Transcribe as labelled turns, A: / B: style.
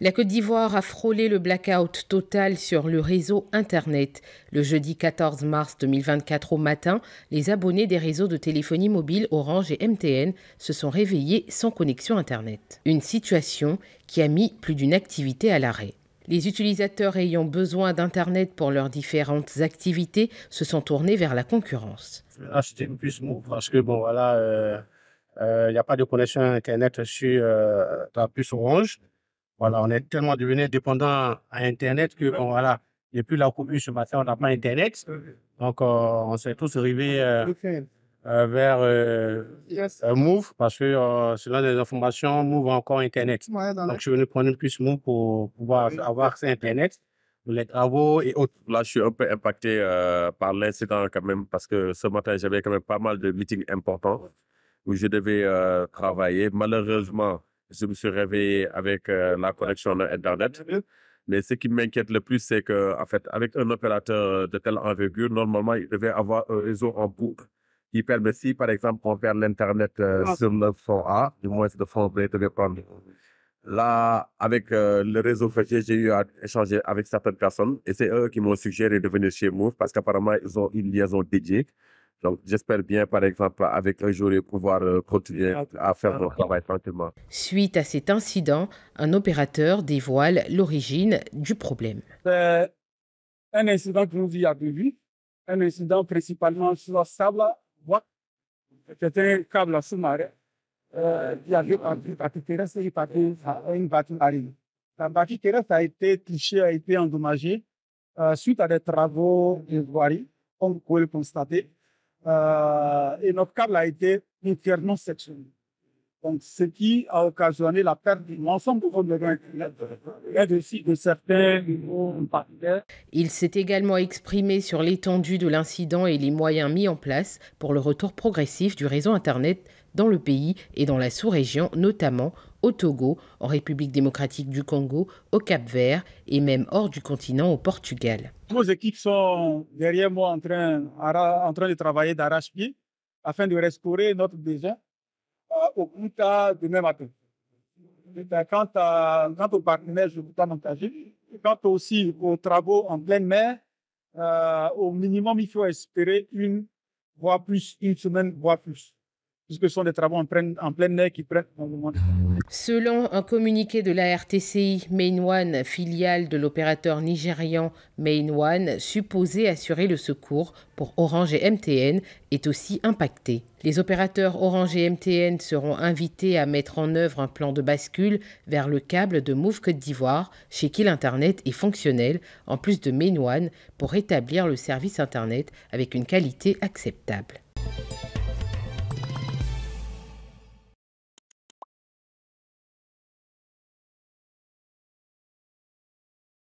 A: La Côte d'Ivoire a frôlé le blackout total sur le réseau Internet. Le jeudi 14 mars 2024 au matin, les abonnés des réseaux de téléphonie mobile Orange et MTN se sont réveillés sans connexion Internet. Une situation qui a mis plus d'une activité à l'arrêt. Les utilisateurs ayant besoin d'Internet pour leurs différentes activités se sont tournés vers la concurrence.
B: Là, c'était plus parce que, bon, voilà, euh, euh, il n'y a pas de connexion Internet sur euh, la puce Orange. Voilà, on est tellement devenu dépendant à Internet que, voilà, il plus la commune ce matin, on n'a pas Internet. Donc, euh, on s'est tous arrivés euh, euh, vers Move parce que selon les informations, Move a encore Internet. Donc, je suis venu prendre plus Move pour pouvoir avoir accès Internet les travaux et autres. Là, je suis un peu impacté
C: par l'incident quand même parce que ce matin, j'avais quand même pas mal de meetings importants où je devais travailler. Malheureusement, je me suis réveillé avec la euh, connexion Internet. Mais ce qui m'inquiète le plus, c'est que, en fait, avec un opérateur euh, de telle envergure, normalement, il devait avoir un réseau en boucle qui permet, si par exemple, on perd l'Internet euh, ah. sur le fond A, du moins le fond B devait prendre. Là, avec le réseau que j'ai eu à échanger avec certaines personnes, et c'est eux qui m'ont suggéré de venir chez Move parce qu'apparemment, ils ont une liaison dédiée. Donc, j'espère bien, par exemple, avec un jour, pouvoir euh, continuer ah, à faire ah. mon travail tranquillement.
A: Suite à cet incident, un opérateur dévoile l'origine du problème.
D: C'est un incident que nous y avons vu, un incident principalement sur le sable, c'était un câble sous-marin euh, qui avait une partie terrestre et une partie marine. La partie terrestre a été touchée, a été endommagée euh, suite à des travaux de voirie, on peut le constater. Euh, et notre câble a été entièrement sectionné. Donc, ce qui a occasionné la perte de l'ensemble de l'Internet,
A: et de certains nouveaux partenaires. Il s'est également exprimé sur l'étendue de l'incident et les moyens mis en place pour le retour progressif du réseau Internet dans le pays et dans la sous-région, notamment au Togo, en République démocratique du Congo, au Cap-Vert et même hors du continent au Portugal.
D: Nos équipes sont derrière moi en train, en train de travailler d'arrache-pied afin de restaurer notre besoin au de demain matin. Quant, à, quant au partenaire, je vous en engage. Quant aussi aux travaux en pleine mer, euh, au minimum, il faut espérer une, voire plus, une semaine, voire plus puisque ce sont des travaux en pleine en qui prennent
A: Selon un communiqué de la RTCI, Main filiale de l'opérateur nigérian MainOne, supposé assurer le secours pour Orange et MTN, est aussi impacté. Les opérateurs Orange et MTN seront invités à mettre en œuvre un plan de bascule vers le câble de Move Côte d'Ivoire, chez qui l'Internet est fonctionnel, en plus de MainOne, pour établir le service Internet avec une qualité acceptable.